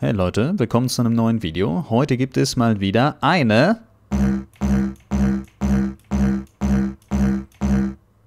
Hey Leute, willkommen zu einem neuen Video. Heute gibt es mal wieder eine...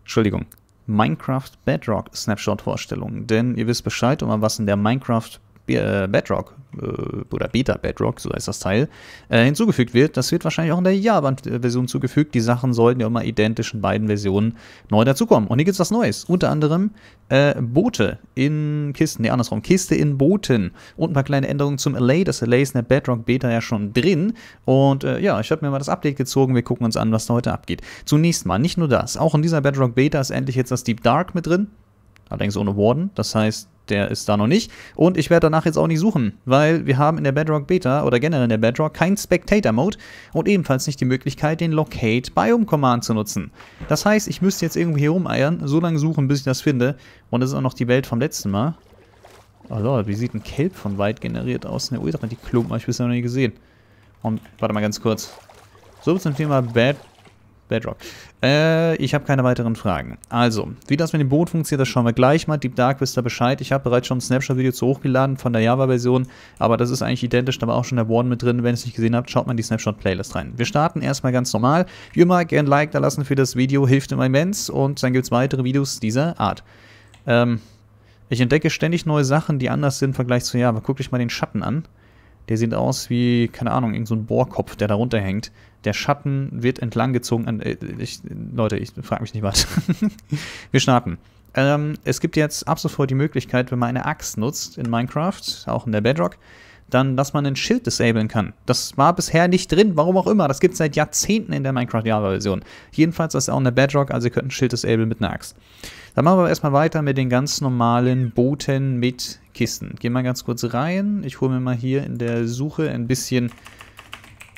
Entschuldigung. Minecraft Bedrock Snapshot Vorstellung. Denn ihr wisst Bescheid, um was in der Minecraft äh, Bedrock äh, oder Beta Bedrock, so heißt das Teil, äh, hinzugefügt wird. Das wird wahrscheinlich auch in der Java-Version zugefügt. Die Sachen sollten ja immer identisch in beiden Versionen neu dazukommen. Und hier gibt es was Neues. Unter anderem äh, Boote in Kisten, nee, andersrum, Kiste in Booten und ein paar kleine Änderungen zum Alley. Das Alley ist in der Bedrock Beta ja schon drin. Und äh, ja, ich habe mir mal das Update gezogen. Wir gucken uns an, was da heute abgeht. Zunächst mal, nicht nur das. Auch in dieser Bedrock Beta ist endlich jetzt das Deep Dark mit drin. Allerdings ohne Warden, das heißt, der ist da noch nicht. Und ich werde danach jetzt auch nicht suchen, weil wir haben in der Bedrock Beta oder generell in der Bedrock keinen Spectator-Mode und ebenfalls nicht die Möglichkeit, den Locate Biome Command zu nutzen. Das heißt, ich müsste jetzt irgendwie hier rumeiern, so lange suchen, bis ich das finde. Und das ist auch noch die Welt vom letzten Mal. Oh also, lol, wie sieht ein Kelp von weit generiert aus? Ne, Ultra, die Klumpen habe ich bisher noch nie gesehen. Und warte mal ganz kurz. So, zum Thema Bad Bedrock. Äh, ich habe keine weiteren Fragen. Also, wie das mit dem Boot funktioniert, das schauen wir gleich mal. Deep Dark wisst ihr Bescheid. Ich habe bereits schon ein Snapshot-Video zu hochgeladen von der Java-Version, aber das ist eigentlich identisch, da war auch schon der Warden mit drin. Wenn ihr es nicht gesehen habt, schaut mal in die Snapshot-Playlist rein. Wir starten erstmal ganz normal. Wie immer, gerne ein Like da lassen für das Video, hilft immer immens und dann gibt es weitere Videos dieser Art. Ähm, ich entdecke ständig neue Sachen, die anders sind im Vergleich zu Java. Guckt euch mal den Schatten an. Der sieht aus wie, keine Ahnung, irgendein so Bohrkopf, der da runterhängt. Der Schatten wird entlanggezogen an. Äh, ich, Leute, ich frage mich nicht was. Wir starten. Ähm, es gibt jetzt ab sofort die Möglichkeit, wenn man eine Axt nutzt in Minecraft, auch in der Bedrock, dann, dass man ein Schild disablen kann. Das war bisher nicht drin, warum auch immer. Das gibt es seit Jahrzehnten in der Minecraft Java-Version. Jedenfalls ist auch eine Bedrock, also ihr könnt ein Schild disablen mit einer Axt. Dann machen wir aber erstmal weiter mit den ganz normalen Booten mit Kisten. Gehen wir ganz kurz rein. Ich hole mir mal hier in der Suche ein bisschen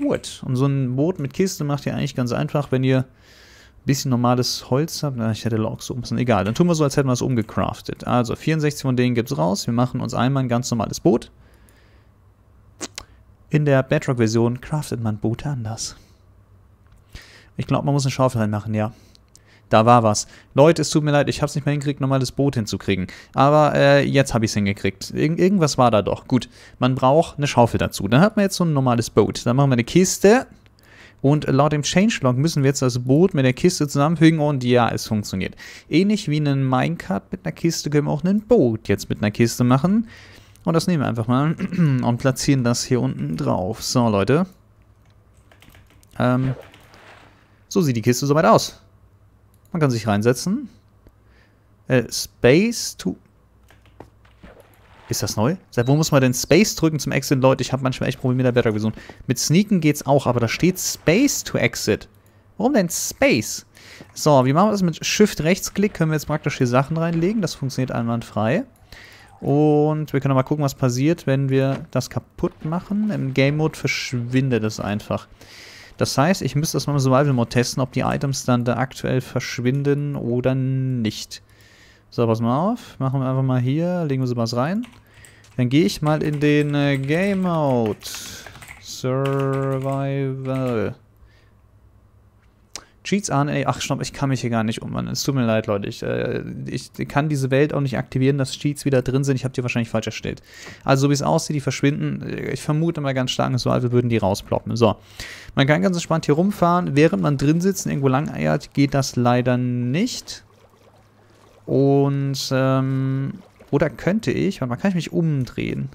Wood. Und so ein Boot mit Kisten macht ihr eigentlich ganz einfach, wenn ihr ein bisschen normales Holz habt. ich hätte Logs oben, ist egal. Dann tun wir so, als hätten wir es umgecraftet. Also 64 von denen gibt es raus. Wir machen uns einmal ein ganz normales Boot. In der Bedrock-Version craftet man Boote anders. Ich glaube, man muss eine Schaufel reinmachen, ja. Da war was. Leute, es tut mir leid, ich habe es nicht mehr hingekriegt, nochmal das Boot hinzukriegen. Aber äh, jetzt habe ich es hingekriegt. Ir irgendwas war da doch. Gut, man braucht eine Schaufel dazu. Dann hat man jetzt so ein normales Boot. Dann machen wir eine Kiste. Und laut dem Changelog müssen wir jetzt das Boot mit der Kiste zusammenfügen und ja, es funktioniert. Ähnlich wie einen Minecart mit einer Kiste können wir auch ein Boot jetzt mit einer Kiste machen. Und das nehmen wir einfach mal und platzieren das hier unten drauf. So, Leute. Ähm, so sieht die Kiste soweit aus. Man kann sich reinsetzen. Äh, Space to... Ist das neu? Seit wo muss man denn Space drücken zum Exit? Leute, ich habe manchmal echt Probleme mit der Vision. Mit Sneaken geht's auch, aber da steht Space to Exit. Warum denn Space? So, wie machen wir das mit Shift-Rechtsklick? Können wir jetzt praktisch hier Sachen reinlegen. Das funktioniert einwandfrei. frei. Und wir können mal gucken, was passiert, wenn wir das kaputt machen. Im Game Mode verschwindet es einfach. Das heißt, ich müsste das mal im Survival Mode testen, ob die Items dann da aktuell verschwinden oder nicht. So, pass mal auf. Machen wir einfach mal hier, legen wir sie was rein. Dann gehe ich mal in den äh, Game Mode. Survival. Cheats an, ey, ach stopp, ich kann mich hier gar nicht umwandeln. Es tut mir leid, Leute. Ich, äh, ich kann diese Welt auch nicht aktivieren, dass Cheats wieder drin sind. Ich habe die wahrscheinlich falsch erstellt. Also, so wie es aussieht, die verschwinden. Äh, ich vermute mal ganz stark, so als würden die rausploppen. So. Man kann ganz entspannt hier rumfahren. Während man drin sitzt und irgendwo lang eiert, geht das leider nicht. Und, ähm, oder könnte ich? Warte mal, kann ich mich umdrehen?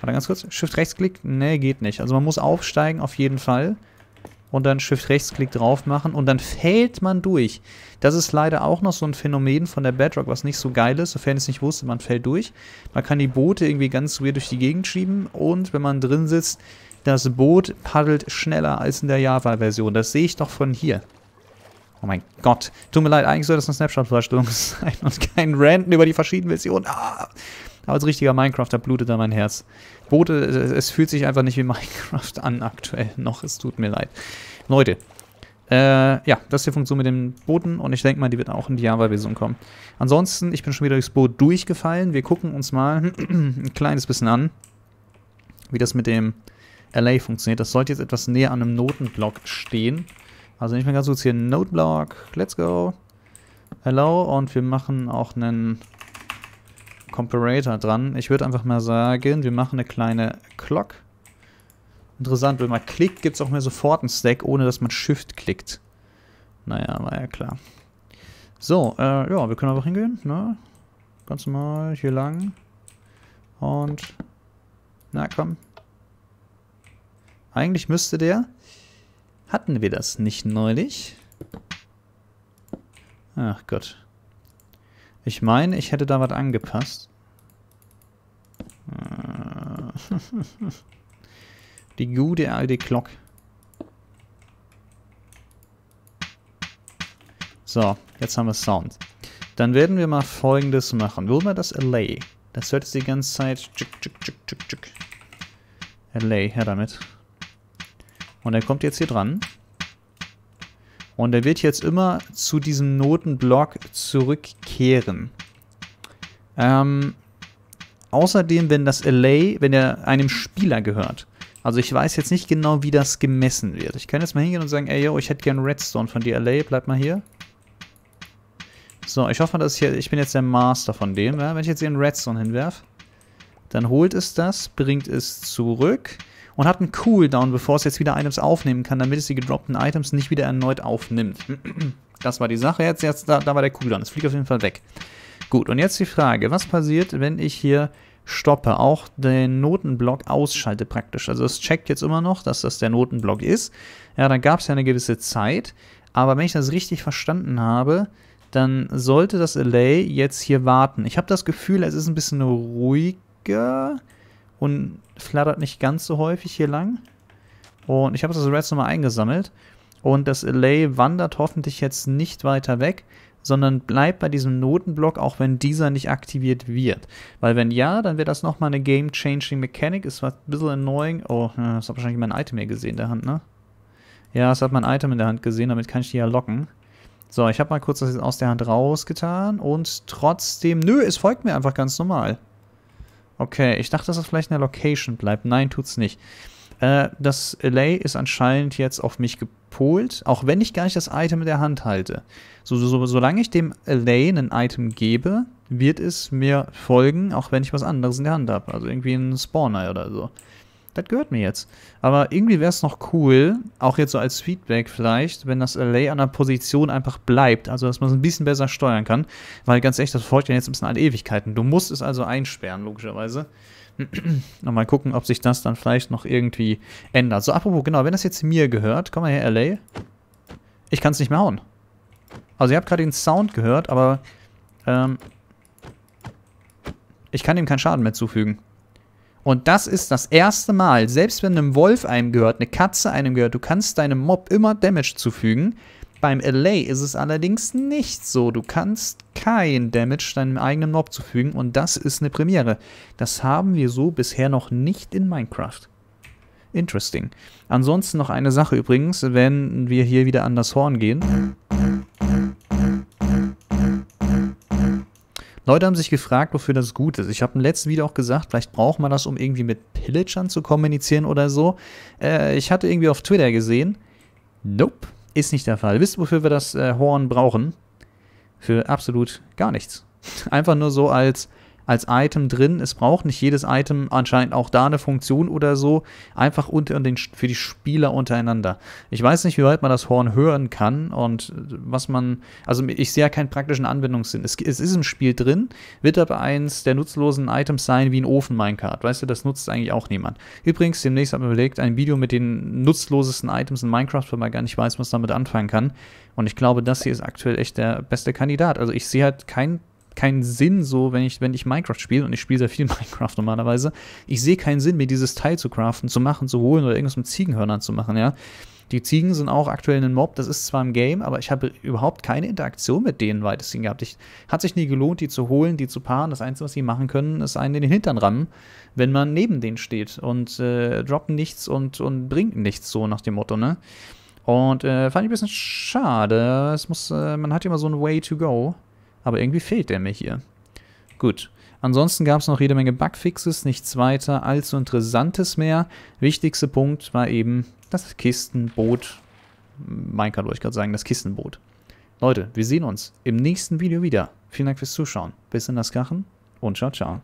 Warte ganz kurz. Shift-Rechtsklick? Ne, geht nicht. Also man muss aufsteigen auf jeden Fall und dann Shift-Rechtsklick drauf machen und dann fällt man durch. Das ist leider auch noch so ein Phänomen von der Bedrock, was nicht so geil ist, sofern ich es nicht wusste, man fällt durch. Man kann die Boote irgendwie ganz weird durch die Gegend schieben und wenn man drin sitzt, das Boot paddelt schneller als in der Java-Version. Das sehe ich doch von hier. Oh mein Gott. Tut mir leid, eigentlich soll das eine Snapshot-Vorstellung sein und kein Ranten über die verschiedenen Versionen. Ah. Aber als richtiger Minecrafter blutet da mein Herz. Boote, es, fühlt sich einfach nicht wie Minecraft an aktuell noch. Es tut mir leid. Leute, äh, ja, das ist die Funktion mit den Booten und ich denke mal, die wird auch in die Java-Version kommen. Ansonsten, ich bin schon wieder durchs Boot durchgefallen. Wir gucken uns mal ein kleines bisschen an, wie das mit dem LA funktioniert. Das sollte jetzt etwas näher an einem Notenblock stehen. Also nicht mehr ganz so, jetzt hier Noteblock. Let's go. Hello. Und wir machen auch einen Comparator dran. Ich würde einfach mal sagen, wir machen eine kleine Clock. Interessant, wenn man klickt, gibt es auch mehr sofort einen Stack, ohne dass man Shift klickt. Naja, war ja klar. So, äh, ja, wir können einfach hingehen, ne? Ganz normal, hier lang. Und, na komm. Eigentlich müsste der... Hatten wir das nicht neulich? Ach Gott. Ich meine, ich hätte da was angepasst. Äh, die gute alte Glock. So, jetzt haben wir Sound. Dann werden wir mal folgendes machen. Wo war das Allay? Das hört jetzt die ganze Zeit. Allay, her damit. Und er kommt jetzt hier dran. Und er wird jetzt immer zu diesem Notenblock zurückkehren. Ähm, außerdem, wenn das Alley, wenn er einem Spieler gehört. Also ich weiß jetzt nicht genau, wie das gemessen wird. Ich kann jetzt mal hingehen und sagen, ey, yo, ich hätte gern Redstone von dir, Alley, bleib mal hier. So, ich hoffe, dass ich, hier, ich bin jetzt der Master von dem. Ja? Wenn ich jetzt hier einen Redstone hinwerfe, dann holt es das, bringt es zurück und hat einen Cooldown, bevor es jetzt wieder Items aufnehmen kann, damit es die gedroppten Items nicht wieder erneut aufnimmt. Das war die Sache. Jetzt, jetzt da, da war der Cooldown. Es fliegt auf jeden Fall weg. Gut, und jetzt die Frage, was passiert, wenn ich hier stoppe, auch den Notenblock ausschalte praktisch. Also es checkt jetzt immer noch, dass das der Notenblock ist. Ja, dann gab es ja eine gewisse Zeit, aber wenn ich das richtig verstanden habe, dann sollte das Alley jetzt hier warten. Ich habe das Gefühl, es ist ein bisschen ruhig und flattert nicht ganz so häufig hier lang. Und ich habe das Reds nochmal eingesammelt. Und das Alley wandert hoffentlich jetzt nicht weiter weg, sondern bleibt bei diesem Notenblock, auch wenn dieser nicht aktiviert wird. Weil wenn ja, dann wäre das nochmal eine Game-Changing Mechanic. Ist was ein bisschen annoying. Oh, hm, das hat wahrscheinlich mein Item hier gesehen in der Hand, ne? Ja, es hat mein Item in der Hand gesehen, damit kann ich die ja locken. So, ich habe mal kurz das jetzt aus der Hand rausgetan und trotzdem, nö, es folgt mir einfach ganz normal. Okay, ich dachte, dass das vielleicht in der Location bleibt. Nein, tut's nicht. Äh, das Lay ist anscheinend jetzt auf mich gepolt, auch wenn ich gar nicht das Item in der Hand halte. So, so, solange ich dem Lay ein Item gebe, wird es mir folgen, auch wenn ich was anderes in der Hand habe. Also irgendwie ein Spawner oder so das gehört mir jetzt. Aber irgendwie wäre es noch cool, auch jetzt so als Feedback vielleicht, wenn das Array an der Position einfach bleibt. Also, dass man es ein bisschen besser steuern kann. Weil ganz ehrlich, das folgt ja jetzt ein bisschen an Ewigkeiten. Du musst es also einsperren, logischerweise. Nochmal gucken, ob sich das dann vielleicht noch irgendwie ändert. So, apropos, genau, wenn das jetzt mir gehört, komm mal her, LA. Ich kann es nicht mehr hauen. Also, ihr habt gerade den Sound gehört, aber ähm, ich kann ihm keinen Schaden mehr zufügen. Und das ist das erste Mal, selbst wenn einem Wolf einem gehört, eine Katze einem gehört, du kannst deinem Mob immer Damage zufügen. Beim Alley ist es allerdings nicht so. Du kannst kein Damage deinem eigenen Mob zufügen und das ist eine Premiere. Das haben wir so bisher noch nicht in Minecraft. Interesting. Ansonsten noch eine Sache übrigens, wenn wir hier wieder an das Horn gehen. Leute haben sich gefragt, wofür das gut ist. Ich habe im letzten Video auch gesagt, vielleicht braucht man das, um irgendwie mit Pillagern zu kommunizieren oder so. Äh, ich hatte irgendwie auf Twitter gesehen, nope, ist nicht der Fall. Wisst ihr, wofür wir das äh, Horn brauchen? Für absolut gar nichts. Einfach nur so als als Item drin. Es braucht nicht jedes Item anscheinend auch da eine Funktion oder so. Einfach unter den, für die Spieler untereinander. Ich weiß nicht, wie weit man das Horn hören kann und was man. Also ich sehe ja keinen praktischen Anwendungssinn. Es, es ist im Spiel drin, wird aber eins der nutzlosen Items sein wie ein Ofen-Minecart. Weißt du, das nutzt eigentlich auch niemand. Übrigens, demnächst hat man überlegt, ein Video mit den nutzlosesten Items in Minecraft, weil man gar nicht weiß, was damit anfangen kann. Und ich glaube, das hier ist aktuell echt der beste Kandidat. Also ich sehe halt keinen keinen Sinn, so wenn ich, wenn ich Minecraft spiele, und ich spiele sehr viel Minecraft normalerweise, ich sehe keinen Sinn, mir dieses Teil zu craften, zu machen, zu holen oder irgendwas mit Ziegenhörnern zu machen, ja. Die Ziegen sind auch aktuell ein Mob, das ist zwar im Game, aber ich habe überhaupt keine Interaktion mit denen weitestgehend gehabt. Ich, hat sich nie gelohnt, die zu holen, die zu paaren. Das Einzige, was sie machen können, ist einen in den Hintern rammen, wenn man neben denen steht und äh, droppen nichts und, und bringt nichts, so nach dem Motto, ne? Und äh, fand ich ein bisschen schade. Es muss, äh, man hat immer so ein Way to go. Aber irgendwie fehlt der mir hier. Gut. Ansonsten gab es noch jede Menge Bugfixes, nichts weiter allzu interessantes mehr. Wichtigster Punkt war eben das Kistenboot. Minecraft wollte ich gerade sagen, das Kistenboot. Leute, wir sehen uns im nächsten Video wieder. Vielen Dank fürs Zuschauen. Bis in das Kachen und ciao, ciao.